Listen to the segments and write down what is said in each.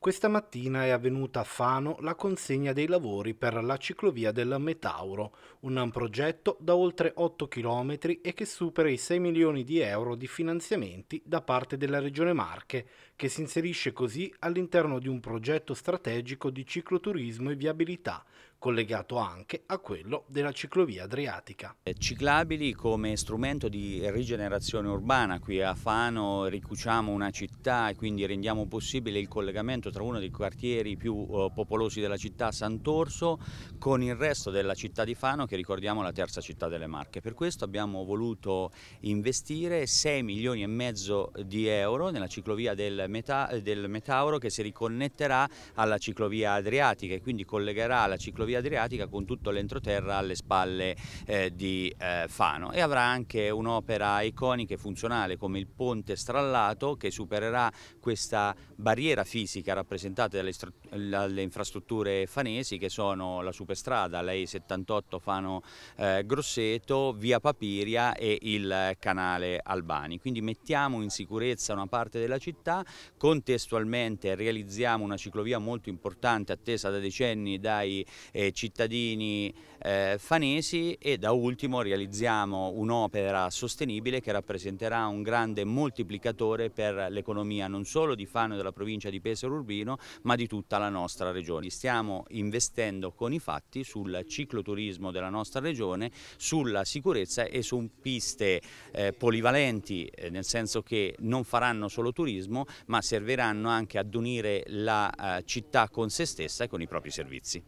Questa mattina è avvenuta a Fano la consegna dei lavori per la ciclovia del Metauro, un progetto da oltre 8 km e che supera i 6 milioni di euro di finanziamenti da parte della Regione Marche, che si inserisce così all'interno di un progetto strategico di cicloturismo e viabilità, collegato anche a quello della ciclovia adriatica. Eh, ciclabili come strumento di rigenerazione urbana, qui a Fano ricuciamo una città e quindi rendiamo possibile il collegamento tra uno dei quartieri più eh, popolosi della città, Sant'Orso, con il resto della città di Fano che ricordiamo la terza città delle Marche. Per questo abbiamo voluto investire 6 milioni e mezzo di euro nella ciclovia del, Meta del Metauro che si riconnetterà alla ciclovia adriatica e quindi collegherà la ciclovia Ferrovia Adriatica con tutto l'entroterra alle spalle eh, di eh, Fano e avrà anche un'opera iconica e funzionale come il ponte strallato che supererà questa barriera fisica rappresentata dalle, dalle infrastrutture fanesi che sono la superstrada, la E78 Fano eh, Grosseto, via Papiria e il canale Albani. Quindi mettiamo in sicurezza una parte della città, contestualmente realizziamo una ciclovia molto importante attesa da decenni dai eh, eh, cittadini eh, fanesi e da ultimo realizziamo un'opera sostenibile che rappresenterà un grande moltiplicatore per l'economia non solo di Fano e della provincia di Pesaro Urbino ma di tutta la nostra regione. Stiamo investendo con i fatti sul cicloturismo della nostra regione, sulla sicurezza e su piste eh, polivalenti eh, nel senso che non faranno solo turismo ma serviranno anche ad unire la eh, città con se stessa e con i propri servizi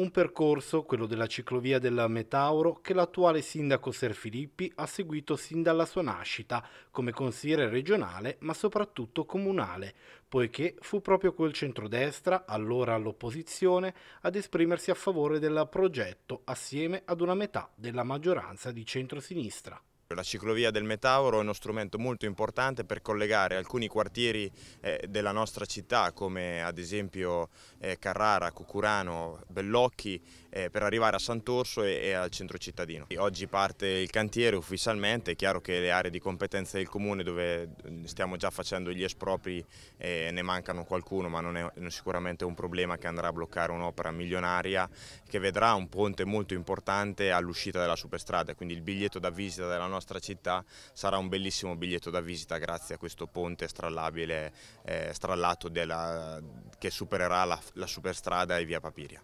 un percorso, quello della ciclovia della Metauro, che l'attuale sindaco Ser Filippi ha seguito sin dalla sua nascita, come consigliere regionale ma soprattutto comunale, poiché fu proprio quel centrodestra, allora all'opposizione, ad esprimersi a favore del progetto assieme ad una metà della maggioranza di centrosinistra. La ciclovia del Metauro è uno strumento molto importante per collegare alcuni quartieri eh, della nostra città come ad esempio eh, Carrara, Cucurano, Bellocchi eh, per arrivare a Sant'Orso e, al centro cittadino. Oggi parte il cantiere ufficialmente, è chiaro che le aree di competenza del comune dove mm, stiamo già facendo gli espropri ne mancano qualcuno ma non è sicuramente un problema che andrà a bloccare un'opera milionaria che vedrà un ponte molto importante all'uscita della superstrada, quindi il biglietto da visita della nostra nostra città sarà un bellissimo biglietto da visita grazie a questo ponte strallabile, eh, strallato della, che supererà la, la superstrada e via Papiria.